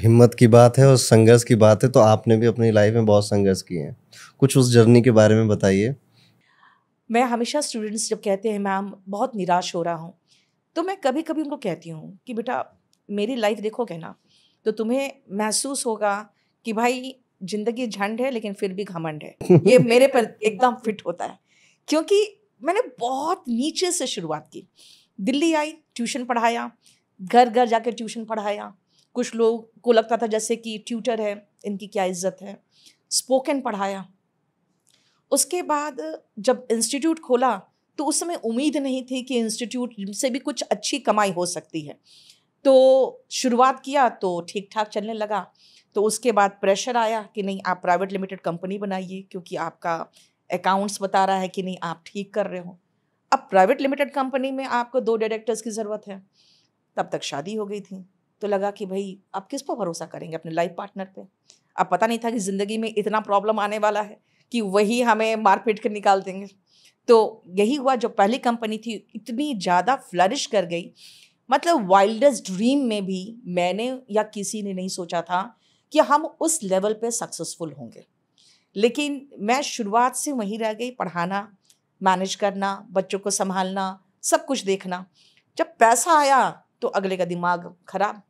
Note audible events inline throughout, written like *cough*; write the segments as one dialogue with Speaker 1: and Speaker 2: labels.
Speaker 1: हिम्मत की बात है और संघर्ष की बात है तो आपने भी अपनी लाइफ में बहुत संघर्ष किए हैं कुछ उस जर्नी के बारे में बताइए मैं हमेशा स्टूडेंट्स जब कहते हैं मैम बहुत निराश हो रहा हूँ तो मैं कभी कभी उनको कहती हूँ कि बेटा मेरी लाइफ देखो ना तो तुम्हें महसूस होगा कि भाई जिंदगी झंड है लेकिन फिर भी घमंड है *laughs* ये मेरे पर एकदम फिट होता है क्योंकि मैंने बहुत नीचे से शुरुआत की दिल्ली आई ट्यूशन पढ़ाया घर घर जाकर ट्यूशन पढ़ाया कुछ लोग को लगता था जैसे कि ट्यूटर है इनकी क्या इज्जत है स्पोकन पढ़ाया उसके बाद जब इंस्टीट्यूट खोला तो उस समय उम्मीद नहीं थी कि इंस्टीट्यूट से भी कुछ अच्छी कमाई हो सकती है तो शुरुआत किया तो ठीक ठाक चलने लगा तो उसके बाद प्रेशर आया कि नहीं आप प्राइवेट लिमिटेड कंपनी बनाइए क्योंकि आपका अकाउंट्स बता रहा है कि नहीं आप ठीक कर रहे हो अब प्राइवेट लिमिटेड कंपनी में आपको दो डायरेक्टर्स की ज़रूरत है तब तक शादी हो गई थी तो लगा कि भाई आप किस पर भरोसा करेंगे अपने लाइफ पार्टनर पे अब पता नहीं था कि ज़िंदगी में इतना प्रॉब्लम आने वाला है कि वही हमें मारपीट कर निकाल देंगे तो यही हुआ जो पहली कंपनी थी इतनी ज़्यादा फ्लरिश कर गई मतलब वाइल्डेस्ट ड्रीम में भी मैंने या किसी ने नहीं सोचा था कि हम उस लेवल पे सक्सेसफुल होंगे लेकिन मैं शुरुआत से वहीं रह गई पढ़ाना मैनेज करना बच्चों को संभालना सब कुछ देखना जब पैसा आया तो अगले का दिमाग खराब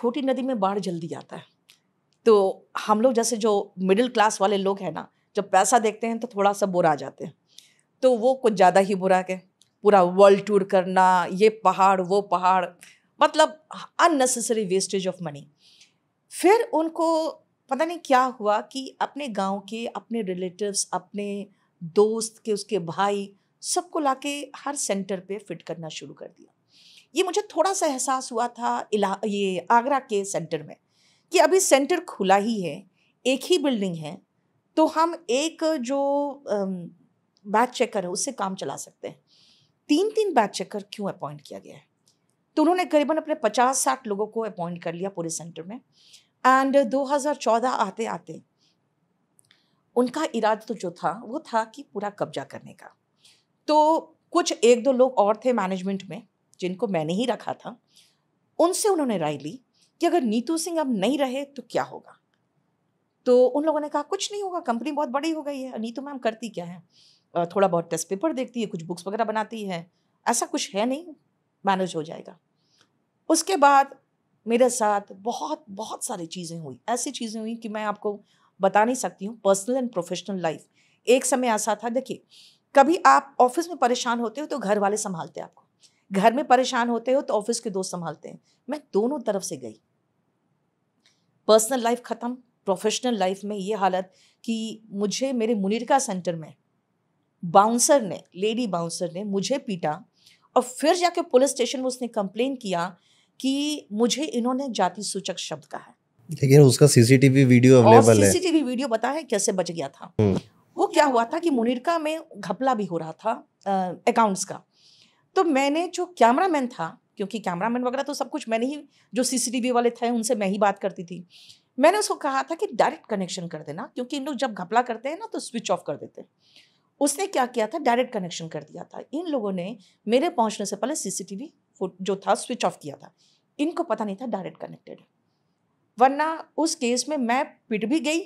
Speaker 1: छोटी नदी में बाढ़ जल्दी आता है तो हम लोग जैसे जो मिडिल क्लास वाले लोग हैं ना जब पैसा देखते हैं तो थोड़ा सा बुरा आ जाते हैं तो वो कुछ ज़्यादा ही बुरा के पूरा वर्ल्ड टूर करना ये पहाड़ वो पहाड़ मतलब अननेसेसरी वेस्टेज ऑफ मनी फिर उनको पता नहीं क्या हुआ कि अपने गांव के अपने रिलेटिव्स अपने दोस्त के उसके भाई सबको लाके हर सेंटर पे फिट करना शुरू कर दिया ये मुझे थोड़ा सा एहसास हुआ था इला ये आगरा के सेंटर में कि अभी सेंटर खुला ही है एक ही बिल्डिंग है तो हम एक जो बैच चेकर है उससे काम चला सकते हैं तीन तीन बैच चेकर क्यों अपॉइंट किया गया है तो उन्होंने करीबन अपने पचास साठ लोगों को अपॉइंट कर लिया पूरे सेंटर में एंड 2014 आते आते उनका इरादा तो जो था वो था कि पूरा कब्जा करने का तो कुछ एक दो लोग और थे मैनेजमेंट में जिनको मैंने ही रखा था उनसे उन्होंने राय ली कि अगर नीतू सिंह अब नहीं रहे तो क्या होगा तो उन लोगों ने कहा कुछ नहीं होगा कंपनी बहुत बड़ी हो गई है नीतू मैम करती क्या है थोड़ा बहुत टेस्ट पेपर देखती है कुछ बुक्स वगैरह बनाती है ऐसा कुछ है नहीं मैनेज हो जाएगा उसके बाद मेरे साथ बहुत बहुत सारी चीज़ें हुई ऐसी चीज़ें हुई कि मैं आपको बता नहीं सकती हूँ पर्सनल एंड प्रोफेशनल लाइफ एक समय ऐसा था देखिए कभी आप ऑफिस में परेशान होते हो तो घर वाले संभालते आपको घर में परेशान होते हो तो ऑफिस के दोस्त संभालते हैं मैं दोनों तरफ से गई पर्सनल लाइफ ख़त्म प्रोफेशनल लाइफ में ये हालत कि मुझे मेरे मुनिरका सेंटर में बाउंसर ने लेडी बाउंसर ने मुझे पीटा और फिर जाके पुलिस स्टेशन में उसने कंप्लेन किया कि मुझे इन्होंने जाति सूचक शब्द कहा लेकिन उसका सीसीटीवी वीडियो अवेलेबल है सीसीटीवी वीडियो बता है कैसे बच गया था हम्म। वो क्या हुआ था कि मुनिरका में घपला भी हो रहा था अकाउंट्स का तो मैंने जो कैमरा मैन था क्योंकि कैमरा मैन वगैरह तो सब कुछ मैंने ही जो सीसीटीवी वाले थे उनसे मैं ही बात करती थी मैंने उसको कहा था कि डायरेक्ट कनेक्शन कर देना क्योंकि इन लोग जब घपला करते हैं ना तो स्विच ऑफ कर देते हैं उसने क्या किया था डायरेक्ट कनेक्शन कर दिया था इन लोगों ने मेरे पहुंचने से पहले सीसीटीवी जो था स्विच ऑफ किया था इनको पता नहीं था डायरेक्ट कनेक्टेड वरना उस केस में मैं पिट भी गई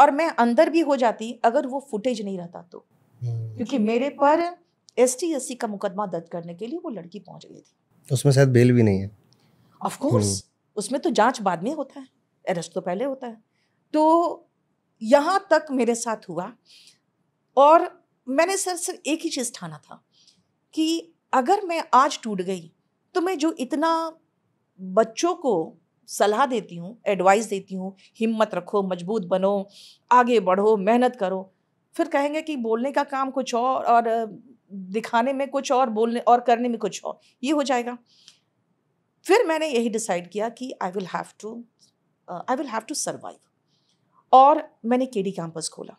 Speaker 1: और मैं अंदर भी हो जाती अगर वो फुटेज नहीं रहता तो हम्म। क्योंकि मेरे पर एस टी एस सी का मुकदमा दर्ज करने के लिए वो लड़की पहुंच गई थी उसमें शायद बेल भी नहीं है ऑफकोर्स हम्म। उसमें तो जांच बाद में होता है अरेस्ट तो पहले होता है तो यहाँ तक मेरे साथ हुआ और मैंने सर सिर्फ एक ही चीज़ ठाना था कि अगर मैं आज टूट गई तो मैं जो इतना बच्चों को सलाह देती हूँ एडवाइस देती हूँ हिम्मत रखो मजबूत बनो आगे बढ़ो मेहनत करो फिर कहेंगे कि बोलने का काम कुछ और और दिखाने में कुछ और बोलने और करने में कुछ और ये हो जाएगा फिर मैंने यही डिसाइड किया कि I will have to I will have to survive और मैंने के डी कैंपस खोला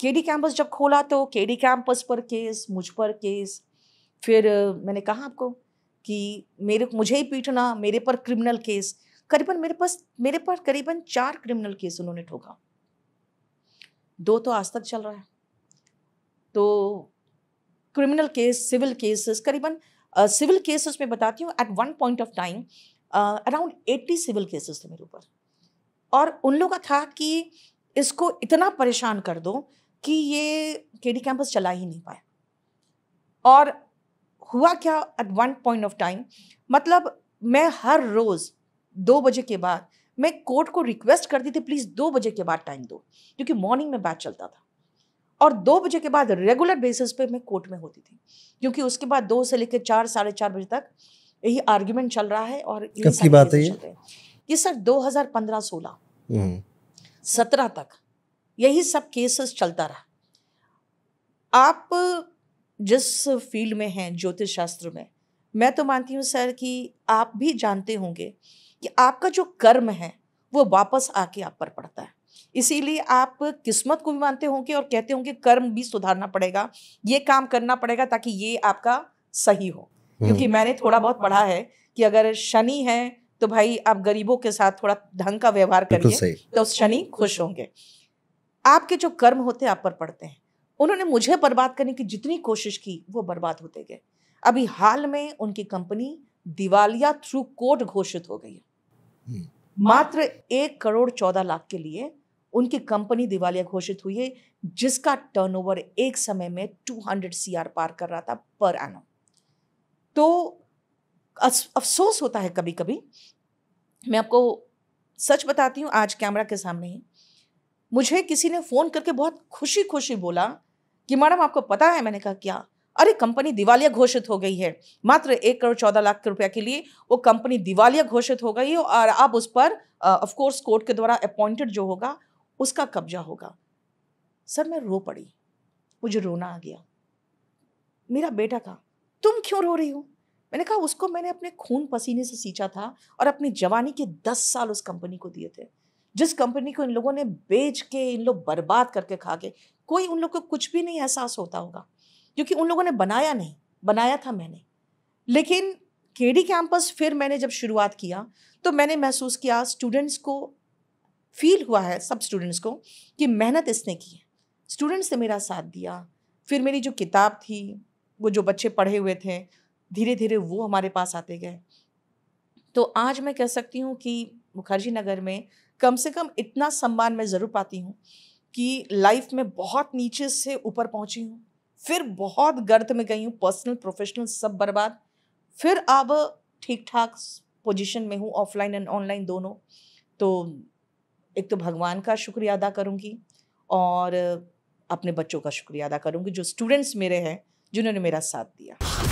Speaker 1: के डी कैंपस जब खोला तो के डी कैंपस पर केस मुझ पर केस फिर मैंने कहा आपको कि मेरे मुझे ही पीटना मेरे पर क्रिमिनल केस करीबन मेरे पास मेरे पर करीबन चार क्रिमिनल केस उन्होंने ठोका दो तो आज तक चल रहा है तो क्रिमिनल केस सिविल केसेस करीबन सिविल केसेस में बताती हूँ at one point of time around eighty civil cases थे मेरे ऊपर और उन लोगों का था कि इसको इतना परेशान कर दो कि ये के डी कैंपस चला ही नहीं पाए और हुआ क्या at one point of time मतलब मैं हर रोज़ दो बजे के बाद मैं कोर्ट को रिक्वेस्ट करती थी प्लीज़ दो बजे के बाद टाइम दो क्योंकि मॉर्निंग में बैच चलता था और दो बजे के बाद रेगुलर बेसिस पे मैं कोर्ट में होती थी क्योंकि उसके बाद दो से लेकर चार साढ़े चार बजे तक यही आर्ग्यूमेंट चल रहा है और कब की बात है ये सर 2015 हम्म। सत्रह तक यही सब केसेस चलता रहा आप जिस फील्ड में हैं ज्योतिष शास्त्र में मैं तो मानती हूँ सर कि आप भी जानते होंगे कि आपका जो कर्म है वो वापस आके आप पर पड़ता है इसीलिए आप किस्मत को भी मानते होंगे और कहते होंगे कर्म भी सुधारना पड़ेगा ये काम करना पड़ेगा ताकि ये आपका सही हो हम्म। क्योंकि मैंने थोड़ा बहुत पढ़ा है कि अगर शनि है तो भाई आप गरीबों के साथ थोड़ा ढंग का व्यवहार करिए तो शनि खुश होंगे आपके जो कर्म होते हैं आप पर पड़ते हैं उन्होंने मुझे बर्बाद करने की जितनी कोशिश की वो बर्बाद होते गए अभी हाल में उनकी कंपनी दिवालिया थ्रू कोर्ट घोषित हो गई हम्म। मात्र एक करोड़ चौदह लाख के लिए उनकी कंपनी दिवालिया घोषित हुई है जिसका टर्नओवर एक समय में 200 सीआर पार कर रहा था पर एनम तो अफसोस होता है कभी कभी मैं आपको सच बताती हूँ आज कैमरा के सामने ही मुझे किसी ने फ़ोन करके बहुत खुशी खुशी बोला कि मैडम आपको पता है मैंने कहा क्या अरे कंपनी दिवालिया घोषित हो गई है मात्र एक करोड़ चौदह लाख रुपया के लिए वो कंपनी दिवालिया घोषित हो गई और अब उस पर ऑफ कोर्स कोर्ट के द्वारा अपॉइंटेड जो होगा उसका कब्जा होगा सर मैं रो पड़ी मुझे रोना आ गया मेरा बेटा कहा तुम क्यों रो रही हो मैंने कहा उसको मैंने अपने खून पसीने से सींचा था और अपनी जवानी के दस साल उस कंपनी को दिए थे जिस कंपनी को इन लोगों ने बेच के इन लोग बर्बाद करके खा के कोई उन लोग को कुछ भी नहीं एहसास होता होगा क्योंकि उन लोगों ने बनाया नहीं बनाया था मैंने लेकिन केडी कैंपस फिर मैंने जब शुरुआत किया तो मैंने महसूस किया स्टूडेंट्स को फील हुआ है सब स्टूडेंट्स को कि मेहनत इसने की है स्टूडेंट्स ने मेरा साथ दिया फिर मेरी जो किताब थी वो जो बच्चे पढ़े हुए थे धीरे धीरे वो हमारे पास आते गए तो आज मैं कह सकती हूँ कि मुखर्जी नगर में कम से कम इतना सम्मान मैं ज़रूर पाती हूँ कि लाइफ में बहुत नीचे से ऊपर पहुँची हूँ फिर बहुत गर्त में गई हूँ पर्सनल प्रोफेशनल सब बर्बाद फिर अब ठीक ठाक पोजीशन में हूँ ऑफलाइन एंड ऑनलाइन दोनों तो एक तो भगवान का शुक्रिया अदा करूँगी और अपने बच्चों का शुक्रिया अदा करूँगी जो स्टूडेंट्स मेरे हैं जिन्होंने मेरा साथ दिया